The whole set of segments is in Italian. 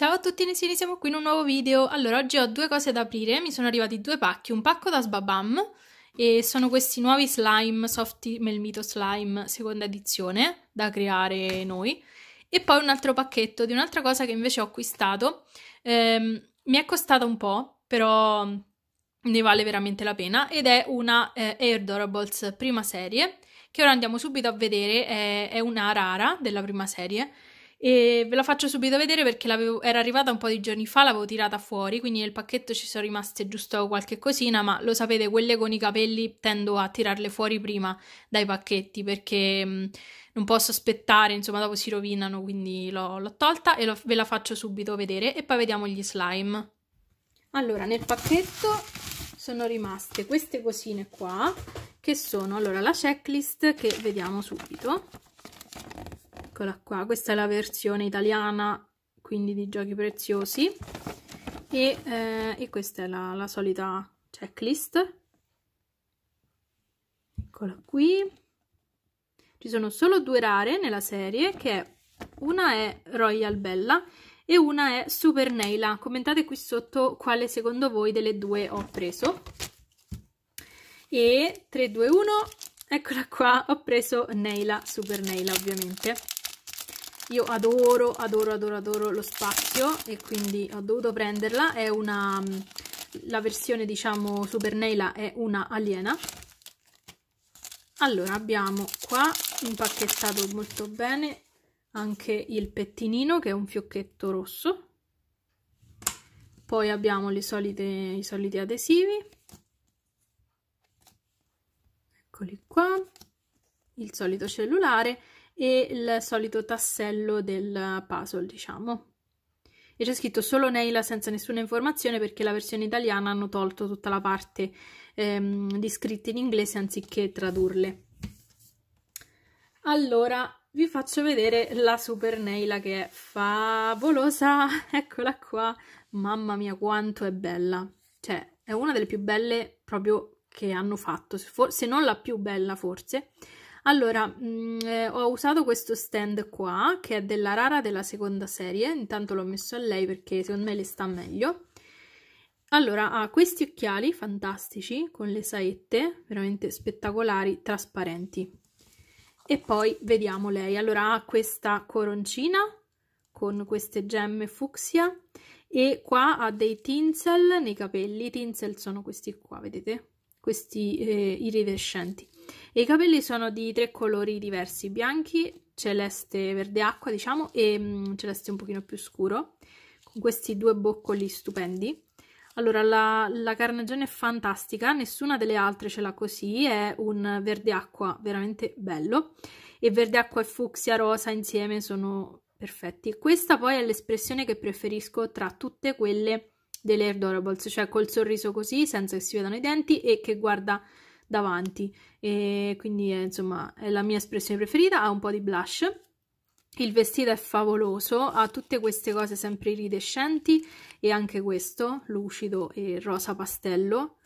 Ciao a tutti, insieme siamo qui in un nuovo video. Allora, oggi ho due cose da aprire, mi sono arrivati due pacchi, un pacco da Sbabam e sono questi nuovi slime, Softy Melmito Slime, seconda edizione, da creare noi. E poi un altro pacchetto di un'altra cosa che invece ho acquistato. Ehm, mi è costata un po', però ne vale veramente la pena, ed è una eh, Air Dorables prima serie, che ora andiamo subito a vedere, è, è una rara della prima serie, e ve la faccio subito vedere perché era arrivata un po' di giorni fa, l'avevo tirata fuori, quindi nel pacchetto ci sono rimaste giusto qualche cosina, ma lo sapete, quelle con i capelli tendo a tirarle fuori prima dai pacchetti perché mh, mm, non posso aspettare, insomma dopo si rovinano, quindi l'ho, l'ho tolta e lo, ve la faccio subito vedere e poi vediamo gli slime. Allora, nel pacchetto sono rimaste queste cosine qua, che sono allora la checklist che vediamo subito eccola qua, questa è la versione italiana, quindi di giochi preziosi, e, eh, e questa è la, la solita checklist, eccola qui, ci sono solo due rare nella serie, che una è Royal Bella e una è Super Neila. Commentate qui sotto quale secondo voi delle due ho preso. E 3, 2, 1, eccola qua, ho preso Neila, Super Neila ovviamente io adoro, adoro, adoro, adoro lo spazio e quindi ho dovuto prenderla. È una, mm, la versione diciamo Super Neila è una aliena. Allora abbiamo qua impacchettato molto bene anche il pettinino che è un fiocchetto rosso. Poi abbiamo le solite, i soliti adesivi. Eccoli qua. Il solito cellulare e il solito tassello del puzzle, diciamo. E c'è scritto solo Neila senza nessuna informazione perché la versione italiana hanno tolto tutta la parte ehm, di scritte in inglese anziché tradurle. Allora, vi faccio vedere la Super Neila che è favolosa, eccola qua, mamma mia quanto è bella, cioè è una delle più belle proprio che hanno fatto, se, se non la più bella forse, allora, mh, mm, eh, ho usato questo stand qua, che è della Rara della seconda serie, intanto l'ho messo a lei perché secondo me le sta meglio. Allora, ha questi occhiali fantastici, con le saette, veramente spettacolari, trasparenti. E poi vediamo lei. Allora, ha questa coroncina con queste gemme fucsia e qua ha dei tinsel nei capelli. I tinsel sono questi qua, vedete? Questi eh, iridescenti. E I capelli sono di tre colori diversi, bianchi, celeste verde acqua, diciamo, e mh, mm, celeste un pochino più scuro, con questi due boccoli stupendi. Allora, la, la carnagione è fantastica, nessuna delle altre ce l'ha così, è un verde acqua veramente bello. E verde acqua e fucsia rosa insieme sono perfetti. Questa poi è l'espressione che preferisco tra tutte quelle delle Air Dorables, cioè col sorriso così, senza che si vedano i denti e che guarda davanti e quindi è, eh, insomma è la mia espressione preferita, ha un po' di blush. Il vestito è favoloso, ha tutte queste cose sempre iridescenti e anche questo, lucido e rosa pastello.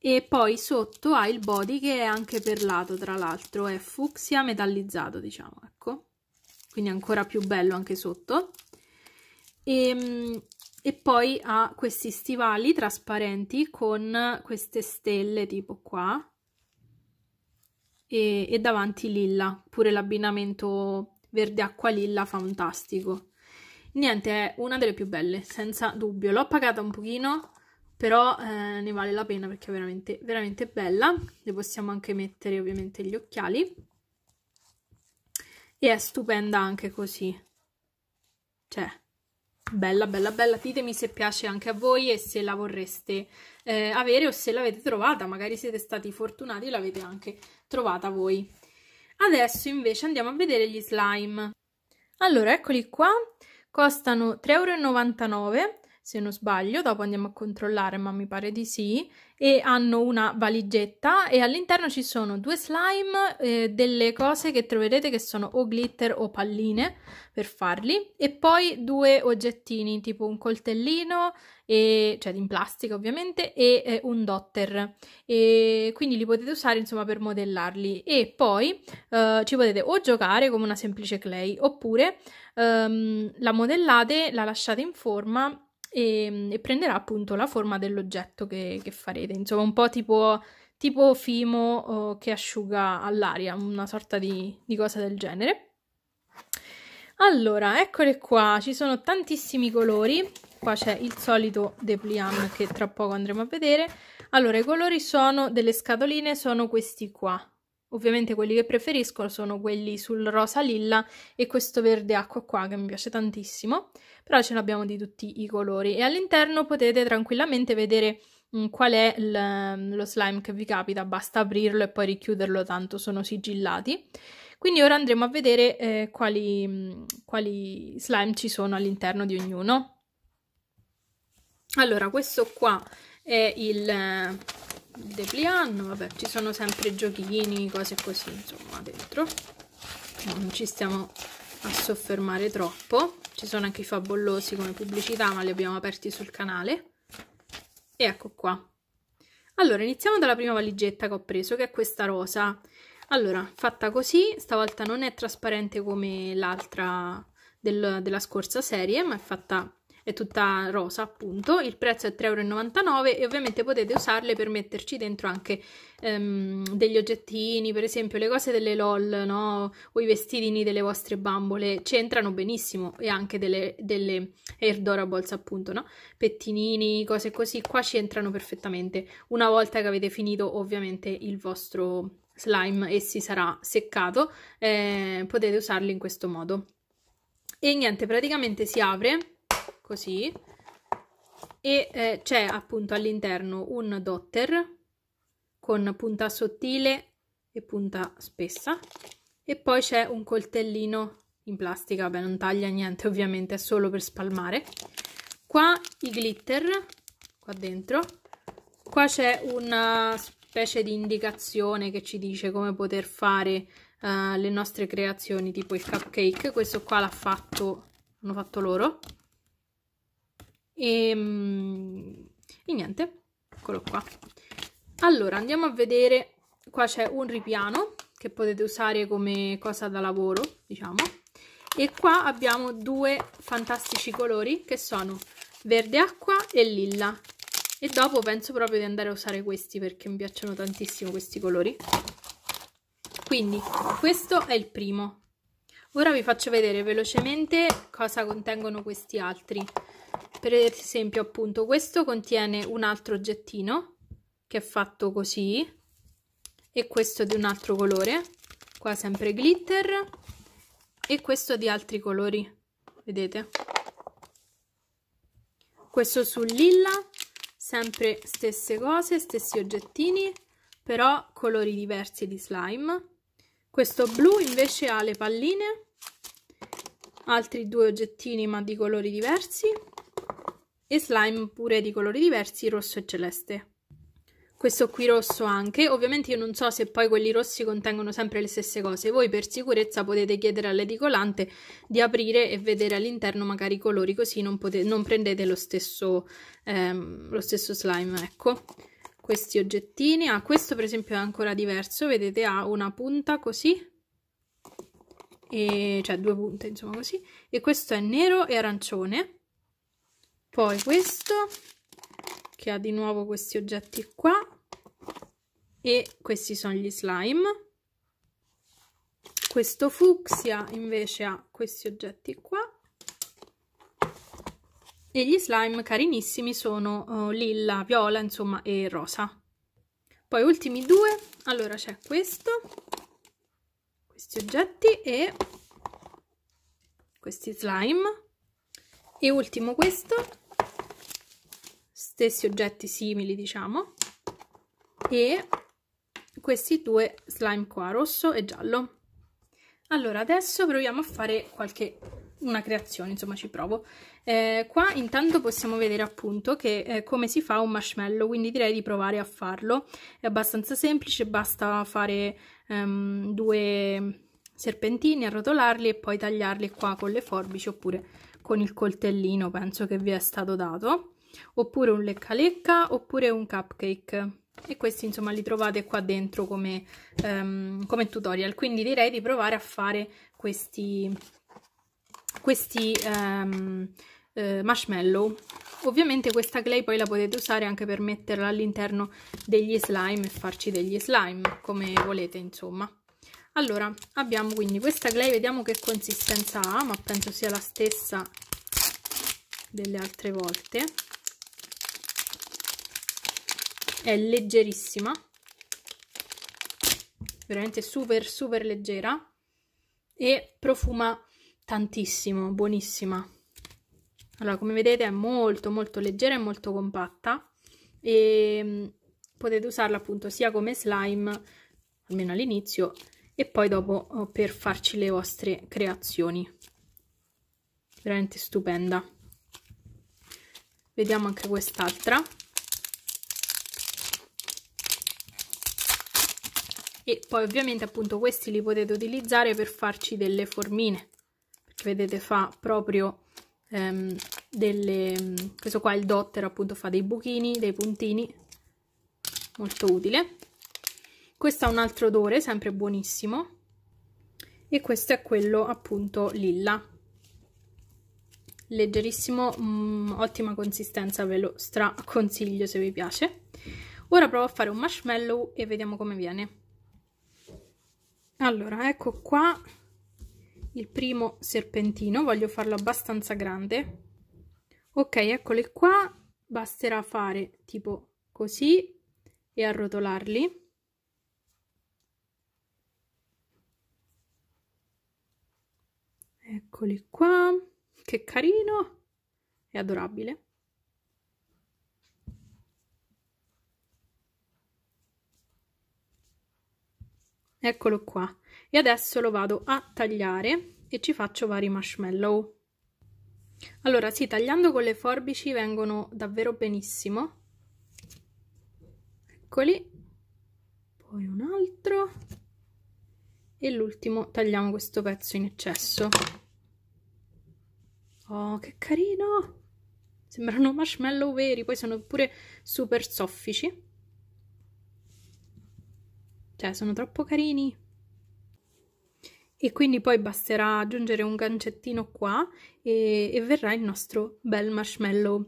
E poi sotto ha il body che è anche perlato, tra l'altro, è fucsia metallizzato, diciamo, ecco. Quindi ancora più bello anche sotto. E, ehm, e poi ha questi stivali trasparenti con queste stelle tipo qua, e, e davanti lilla, pure l'abbinamento verde acqua lilla fantastico. Niente, è una delle più belle, senza dubbio. L'ho pagata un pochino, però eh, ne vale la pena perché è veramente, veramente bella. Le possiamo anche mettere ovviamente gli occhiali. E è stupenda anche così. Cioè, bella bella bella ditemi se piace anche a voi e se la vorreste eh, avere o se l'avete trovata magari siete stati fortunati e l'avete anche trovata voi adesso invece andiamo a vedere gli slime allora eccoli qua costano 3,99 euro se non sbaglio, dopo andiamo a controllare, ma mi pare di sì, e hanno una valigetta e all'interno ci sono due slime, eh, delle cose che troverete che sono o glitter o palline per farli, e poi due oggettini tipo un coltellino, e, cioè in plastica ovviamente, e eh, un dotter. E quindi li potete usare insomma per modellarli e poi eh, ci potete o giocare come una semplice clay oppure ehm, la modellate, la lasciate in forma e, ehm, e prenderà appunto la forma dell'oggetto che, che farete, insomma un po' tipo, tipo fimo uh, che asciuga all'aria, una sorta di, di cosa del genere. Allora, eccole qua, ci sono tantissimi colori, qua c'è il solito depliant che tra poco andremo a vedere. Allora, i colori sono delle scatoline, sono questi qua. Ovviamente quelli che preferisco sono quelli sul rosa lilla e questo verde acqua qua che mi piace tantissimo, però ce l'abbiamo di tutti i colori e all'interno potete tranquillamente vedere mm, qual è l, mm, lo slime che vi capita, basta aprirlo e poi richiuderlo tanto sono sigillati. Quindi ora andremo a vedere eh, quali, mm, quali slime ci sono all'interno di ognuno. Allora questo qua è il eh, deplianno, vabbè ci sono sempre giochini, cose così insomma dentro, non ci stiamo a soffermare troppo, ci sono anche i fabollosi come pubblicità ma li abbiamo aperti sul canale e ecco qua. Allora iniziamo dalla prima valigetta che ho preso che è questa rosa, allora fatta così, stavolta non è trasparente come l'altra del, della scorsa serie ma è fatta è tutta rosa appunto, il prezzo è 3,99 euro e ovviamente potete usarle per metterci dentro anche ehm, degli oggettini, per esempio le cose delle LOL no? o i vestitini delle vostre bambole, c'entrano benissimo e anche delle, delle airdorables appunto, no? pettinini, cose così, qua ci entrano perfettamente una volta che avete finito ovviamente il vostro slime e si sarà seccato, eh, potete usarli in questo modo. E niente, praticamente si apre così, e eh, c'è appunto all'interno un dotter con punta sottile e punta spessa e poi c'è un coltellino in plastica, vabbè non taglia niente ovviamente, è solo per spalmare. Qua i glitter, qua dentro, qua c'è una specie di indicazione che ci dice come poter fare uh, le nostre creazioni, tipo il cupcake, questo qua l'ha fatto, l'hanno fatto loro. E, ehm, e niente, eccolo qua. Allora, andiamo a vedere, qua c'è un ripiano che potete usare come cosa da lavoro, diciamo. E qua abbiamo due fantastici colori che sono verde acqua e lilla. E dopo penso proprio di andare a usare questi perché mi piacciono tantissimo questi colori. Quindi questo è il primo. Ora vi faccio vedere velocemente cosa contengono questi altri per esempio appunto questo contiene un altro oggettino che è fatto così e questo di un altro colore qua sempre glitter e questo di altri colori vedete questo sul lilla sempre stesse cose stessi oggettini però colori diversi di slime questo blu invece ha le palline altri due oggettini ma di colori diversi e slime pure di colori diversi, rosso e celeste. Questo qui rosso anche, ovviamente io non so se poi quelli rossi contengono sempre le stesse cose, voi per sicurezza potete chiedere all'edicolante di aprire e vedere all'interno magari i colori, così non, non prendete lo stesso, ehm, lo stesso slime, ecco questi oggettini. Ah, questo per esempio è ancora diverso, vedete ha una punta così, e, cioè due punte insomma così, e questo è nero e arancione poi questo che ha di nuovo questi oggetti qua e questi sono gli slime questo fucsia invece ha questi oggetti qua e gli slime carinissimi sono oh, lilla, viola insomma e rosa poi ultimi due allora c'è questo questi oggetti e questi slime e ultimo questo stessi oggetti simili diciamo e questi due slime qua rosso e giallo allora adesso proviamo a fare qualche una creazione insomma ci provo eh, qua intanto possiamo vedere appunto che eh, come si fa un marshmallow quindi direi di provare a farlo è abbastanza semplice basta fare um, due serpentini arrotolarli e poi tagliarli qua con le forbici oppure con il coltellino penso che vi è stato dato oppure un lecca lecca oppure un cupcake e questi insomma li trovate qua dentro come, um, come tutorial quindi direi di provare a fare questi questi um, eh, marshmallow ovviamente questa clay poi la potete usare anche per metterla all'interno degli slime e farci degli slime come volete insomma allora abbiamo quindi questa clay vediamo che consistenza ha ma penso sia la stessa delle altre volte è leggerissima veramente super super leggera e profuma tantissimo, buonissima. Allora, come vedete è molto molto leggera e molto compatta e mm, potete usarla appunto sia come slime, almeno all'inizio, e poi dopo oh, per farci le vostre creazioni. Veramente stupenda. Vediamo anche quest'altra. e poi ovviamente appunto questi li potete utilizzare per farci delle formine perché vedete fa proprio ehm, delle questo qua il dotter appunto fa dei buchini dei puntini molto utile questo ha un altro odore sempre buonissimo e questo è quello appunto lilla leggerissimo mh, mm, ottima consistenza ve lo straconsiglio se vi piace ora provo a fare un marshmallow e vediamo come viene allora ecco qua il primo serpentino voglio farlo abbastanza grande ok eccole qua basterà fare tipo così e arrotolarli eccoli qua che carino è adorabile eccolo qua e adesso lo vado a tagliare e ci faccio vari marshmallow allora sì tagliando con le forbici vengono davvero benissimo eccoli poi un altro e l'ultimo tagliamo questo pezzo in eccesso oh che carino sembrano marshmallow veri poi sono pure super soffici cioè, sono troppo carini. E quindi poi basterà aggiungere un gancettino qua e, e verrà il nostro bel marshmallow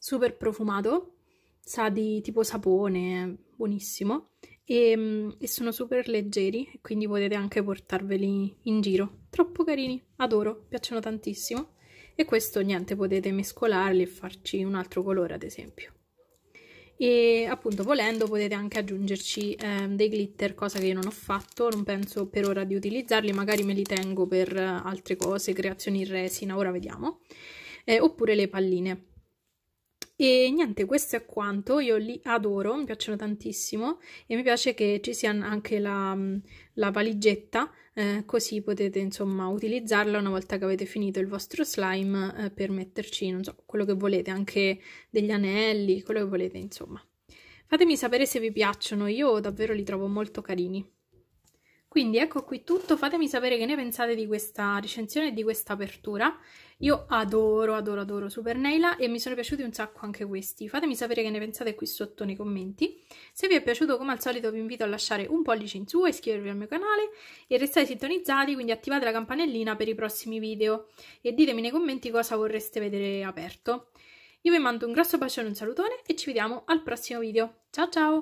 super profumato. Sa di tipo sapone, buonissimo. E, e, sono super leggeri quindi potete anche portarveli in giro troppo carini, adoro, piacciono tantissimo e questo niente, potete mescolarli e farci un altro colore ad esempio e appunto volendo potete anche aggiungerci eh, dei glitter cosa che io non ho fatto non penso per ora di utilizzarli magari me li tengo per eh, altre cose creazioni in resina ora vediamo eh, oppure le palline e niente, questo è quanto, io li adoro, mi piacciono tantissimo e mi piace che ci sia anche la, mm, la valigetta, eh, così potete insomma utilizzarla una volta che avete finito il vostro slime eh, per metterci, non so, quello che volete, anche degli anelli, quello che volete insomma. Fatemi sapere se vi piacciono, io davvero li trovo molto carini. Quindi ecco qui tutto, fatemi sapere che ne pensate di questa recensione e di questa apertura. Io adoro, adoro, adoro Super Neila e mi sono piaciuti un sacco anche questi. Fatemi sapere che ne pensate qui sotto nei commenti. Se vi è piaciuto, come al solito, vi invito a lasciare un pollice in su, iscrivervi al mio canale e restate sintonizzati, quindi attivate la campanellina per i prossimi video e ditemi nei commenti cosa vorreste vedere aperto. Io vi mando un grosso bacione, un salutone e ci vediamo al prossimo video. Ciao ciao!